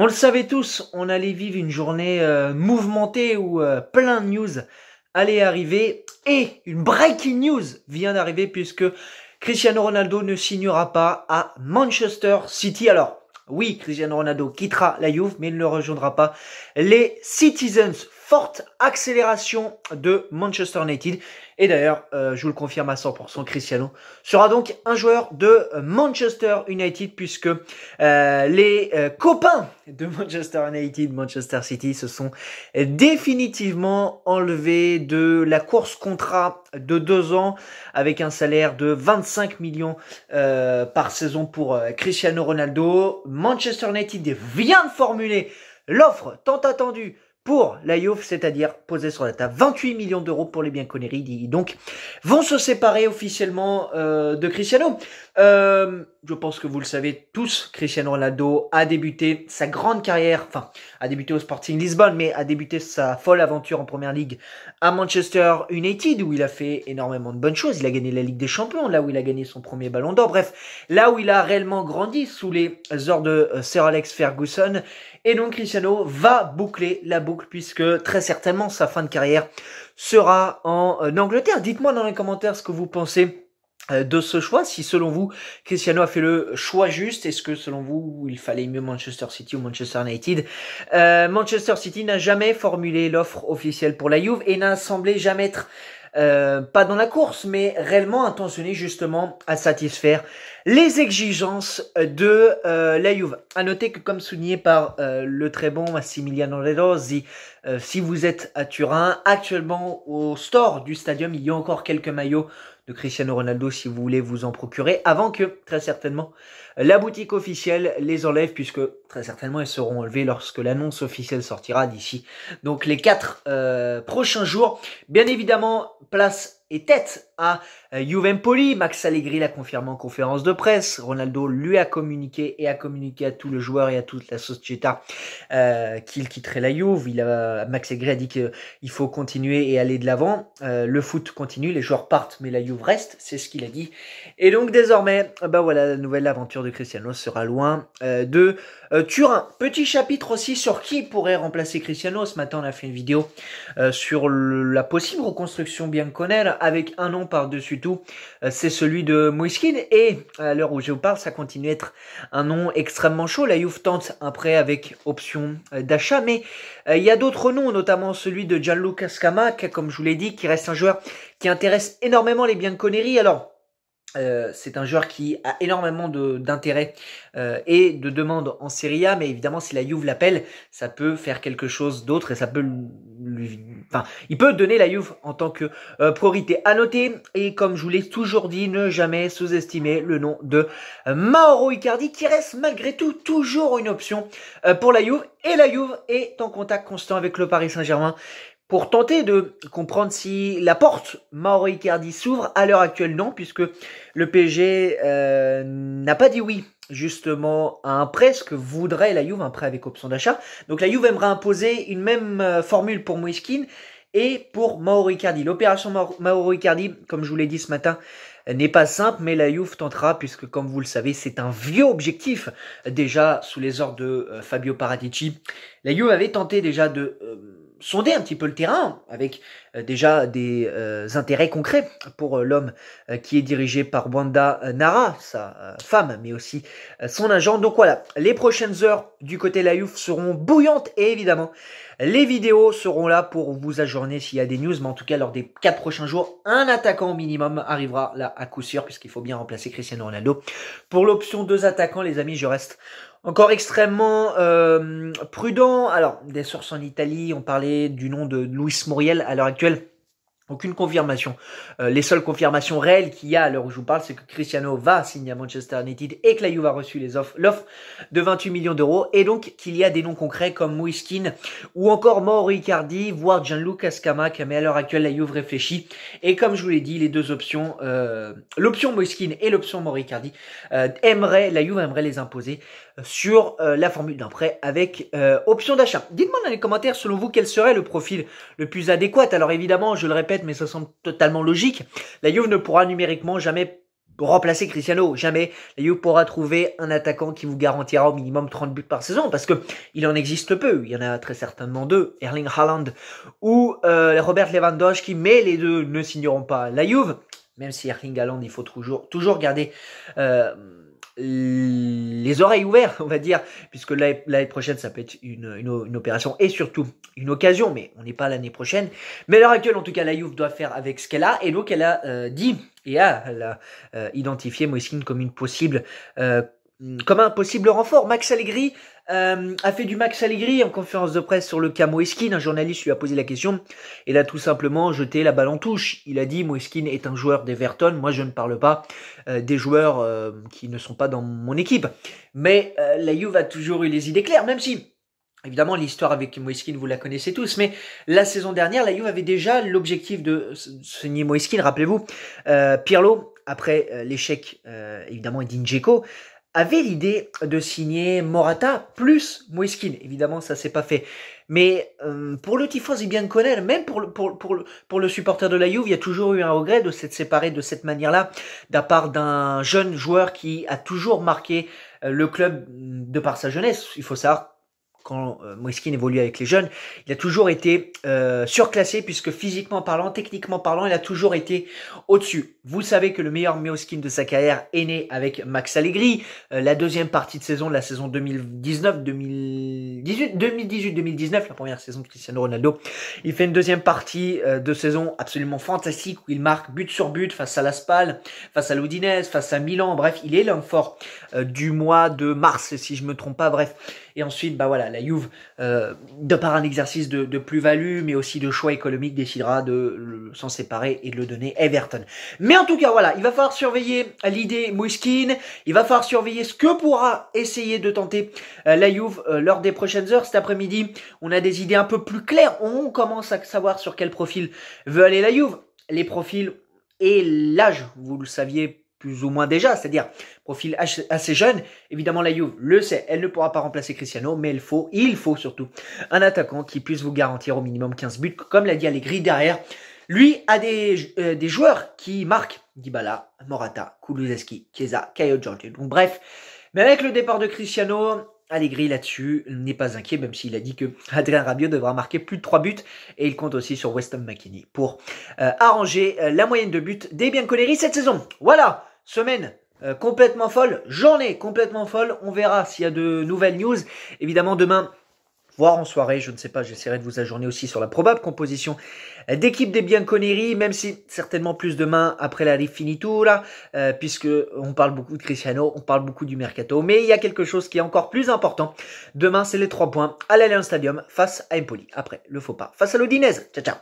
On le savait tous, on allait vivre une journée euh, mouvementée où euh, plein de news Allait arriver et une breaking news vient d'arriver puisque Cristiano Ronaldo ne signera pas à Manchester City. Alors, oui, Cristiano Ronaldo quittera la Juve mais il ne rejoindra pas les Citizens forte accélération de Manchester United. Et d'ailleurs, euh, je vous le confirme à 100%, Cristiano sera donc un joueur de Manchester United puisque euh, les euh, copains de Manchester United, Manchester City, se sont définitivement enlevés de la course contrat de deux ans avec un salaire de 25 millions par saison pour Cristiano Ronaldo. Manchester United vient de formuler l'offre tant attendue pour la c'est-à-dire poser sur la table 28 millions d'euros pour les biens Connery. Donc, vont se séparer officiellement euh, de Cristiano. Euh, je pense que vous le savez tous, Cristiano Ronaldo a débuté sa grande carrière, enfin, a débuté au Sporting Lisbonne, mais a débuté sa folle aventure en Première Ligue à Manchester United, où il a fait énormément de bonnes choses. Il a gagné la Ligue des Champions, là où il a gagné son premier Ballon d'Or. Bref, là où il a réellement grandi sous les ordres de euh, Sir Alex Ferguson. Et donc, Cristiano va boucler la boucle puisque très certainement sa fin de carrière sera en euh, Angleterre. Dites-moi dans les commentaires ce que vous pensez euh, de ce choix, si selon vous Cristiano a fait le choix juste, est-ce que selon vous il fallait mieux Manchester City ou Manchester United euh, Manchester City n'a jamais formulé l'offre officielle pour la Juve et n'a semblé jamais être euh, pas dans la course, mais réellement intentionné justement à satisfaire les exigences de euh, la Juve. À noter que comme souligné par euh, le très bon Massimiliano Redosi, si vous êtes à Turin, actuellement au store du stadium, il y a encore quelques maillots de Cristiano Ronaldo si vous voulez vous en procurer, avant que très certainement la boutique officielle les enlève puisque très certainement elles seront enlevés lorsque l'annonce officielle sortira d'ici. Donc les quatre euh, prochains jours, bien évidemment, place et tête à euh, Juvempoli. Max Allegri l'a confirmé en conférence de presse. Ronaldo lui a communiqué et a communiqué à tout le joueur et à toute la société euh, qu'il quitterait la Juve. Max Allegri a dit qu'il faut continuer et aller de l'avant. le foot continue, les joueurs partent, mais la Juve reste. C'est ce qu'il a dit. Et donc désormais, bah voilà la nouvelle aventure de Cristiano sera loin euh, de euh, Turin. Petit chapitre aussi sur qui pourrait remplacer Cristiano. Ce matin, on a fait une vidéo euh, sur la possible reconstruction Bianconel avec un nom par-dessus tout. c'est celui de Moiskin. Et à l'heure où je vous parle, ça continue à être un nom extrêmement chaud. La Juve tente un prêt avec option d'achat. Mais il y a d'autres noms, notamment celui de Gianluca Scamacca, comme je vous l'ai dit, qui reste un joueur qui intéresse énormément les Bianconeri. Alors, euh, c'est un joueur qui a énormément d'intérêt euh, et de demande en Serie A, mais évidemment si la Juve l'appelle, ça peut faire quelque chose d'autre et ça peut lui, enfin, il peut donner la Juve en tant que euh, priorité. À noter et comme je vous l'ai toujours dit, ne jamais sous-estimer le nom de Mauro Icardi qui reste malgré tout toujours une option pour la Juve et la Juve est en contact constant avec le Paris Saint-Germain pour tenter de comprendre si la porte Mauro Icardi s'ouvre. À l'heure actuelle, non, puisque le PSG euh, n'a pas dit oui justement à un prêt, ce que voudrait la Juve, un prêt avec option d'achat. Donc la Juve aimerait imposer une même euh, formule pour Moiskin et pour Mauro Icardi. L'opération Mauro Icardi, comme je vous l'ai dit ce matin, n'est pas simple, mais la Juve tentera, puisque comme vous le savez, c'est un vieux objectif, déjà sous les ordres de euh, Fabio Paratici. La Juve avait tenté déjà de sonder un petit peu le terrain avec euh, déjà des euh, intérêts concrets pour euh, l'homme qui est dirigé par Wanda Nara, sa femme, mais aussi son agent. Donc voilà, les prochaines heures du côté de la seront bouillantes et évidemment, les vidéos seront là pour vous ajourner s'il y a des news, mais en tout cas, lors des quatre prochains jours, un attaquant minimum arrivera là à coup sûr, puisqu'il faut bien remplacer Cristiano Ronaldo. Pour l'option deux attaquants, les amis, je reste encore extrêmement euh, prudent. Alors, des sources en Italie ont parlé du nom de Luis Moriel à l'heure actuelle. Aucune confirmation. Euh, les seules confirmations réelles qu'il y a à l'heure où je vous parle, c'est que Cristiano va signer à Manchester United et que la Juve a reçu l'offre de 28 millions d'euros et donc qu'il y a des noms concrets comme Moiskin ou encore Mauro Icardi, voire Gianluca Scamacca, mais à l'heure actuelle, la Juve réfléchit. Et comme je vous l'ai dit, les deux options, euh, l'option Moiskin et l'option Mauro Icardi, euh, aimerait, la Juve aimerait les imposer euh, sur euh, la formule d'un prêt avec option d'achat. Dites-moi dans les commentaires, selon vous, quel serait le profil le plus adéquat. Alors évidemment, je le répète, mais ça semble totalement logique. La Juve ne pourra numériquement jamais remplacer Cristiano, jamais. La Juve pourra trouver un attaquant qui vous garantira au minimum 30 buts par saison, parce que il en existe peu. Il y en a très certainement deux, Erling Haaland ou euh, Robert Lewandowski, mais les deux ne signeront pas la Juve. Même si Erling Haaland, il faut toujours, toujours garder... Euh, les oreilles ouvertes, on va dire, puisque l'année prochaine, ça peut être une, opération et surtout une occasion, mais on n'est pas l'année prochaine. Mais à l'heure actuelle, en tout cas, la Juve doit faire avec ce qu'elle a, et donc elle a euh, dit et a, elle a euh, identifié comme une possible euh, Mm. comme un possible renfort. Max Allegri euh, a fait du Max Allegri en conférence de presse sur le cas Moeskin. Un journaliste lui a posé la question. Il a tout simplement jeté la balle en touche. Il a dit Moeskin est un joueur d'Everton. Moi, je ne parle pas euh, des joueurs euh, qui ne sont pas dans mon équipe. Mais la Juve a toujours eu les idées claires, même si Évidemment, l'histoire avec Moeskin, vous la connaissez tous, mais la saison dernière, la Juve avait déjà l'objectif de signer Moeskin, rappelez-vous. Euh, Pirlo, après l'échec, évidemment, d'Ingeco, avait l'idée de signer Morata plus Moiskin. Évidemment, ça s'est pas fait. Mais euh, pour le tifosi bien connaît même pour le, pour, pour, pour le supporter de la Juve, il y a toujours eu un regret de s'être séparé de cette manière-là, d'à part d'un jeune joueur qui a toujours marqué euh, le club de par sa jeunesse. Il faut savoir quand euh, évolue avec les jeunes, il a toujours été euh, surclassé puisque physiquement parlant, techniquement parlant, il a toujours été au-dessus. Vous savez que le meilleur Moeskin de sa carrière est né avec Max Allegri. Euh, la deuxième partie de saison de la saison 2019, 2018, 2019 la première saison de Cristiano Ronaldo, il fait une deuxième partie de saison absolument fantastique où il marque but sur but face à l'Aspal, face à l'Odinez, face à Milan. Bref, il est l'homme fort du mois de mars, si je me trompe pas. Bref et ensuite, bah voilà, la Juve, euh, de par un exercice de, plus-value, mais aussi de choix économique, décidera de s'en séparer et de le donner à Everton. Mais en tout cas, voilà, il va falloir surveiller l'idée Mouskin, il va falloir surveiller ce que pourra essayer de tenter euh, la Juve euh, lors des prochaines heures. Cet après-midi, on a des idées un peu plus claires, on commence à savoir sur quel profil veut aller la Juve. Les profils et l'âge, vous le saviez plus ou moins déjà, c'est-à-dire profil assez jeune. Évidemment, la Juve le sait, elle ne pourra pas remplacer Cristiano, mais il faut, il faut surtout un attaquant qui puisse vous garantir au minimum 15 buts, comme l'a dit Allegri derrière. Lui a des, euh, des joueurs qui marquent Dybala, Morata, Kuluzeski, Chiesa, Caio Giorgio. Donc bref, mais avec le départ de Cristiano, Allegri là-dessus n'est pas inquiet, même s'il a dit que Adrien Rabiot devra marquer plus de 3 buts et il compte aussi sur Weston McKinney pour euh, arranger euh, la moyenne de buts des Bianconeri cette saison. Voilà, semaine euh, complètement folle, journée complètement folle. On verra s'il y a de nouvelles news. Évidemment, demain, voire en soirée, je ne sais pas, j'essaierai de vous ajourner aussi sur la probable composition d'équipe des Bianconeri, même si certainement plus demain après la Rifinitura, euh, puisque on parle beaucoup de Cristiano, on parle beaucoup du Mercato, mais il y a quelque chose qui est encore plus important. Demain, c'est les trois points à l'Allianz Stadium face à Empoli, après le faux pas face à l'Odinese. Ciao, ciao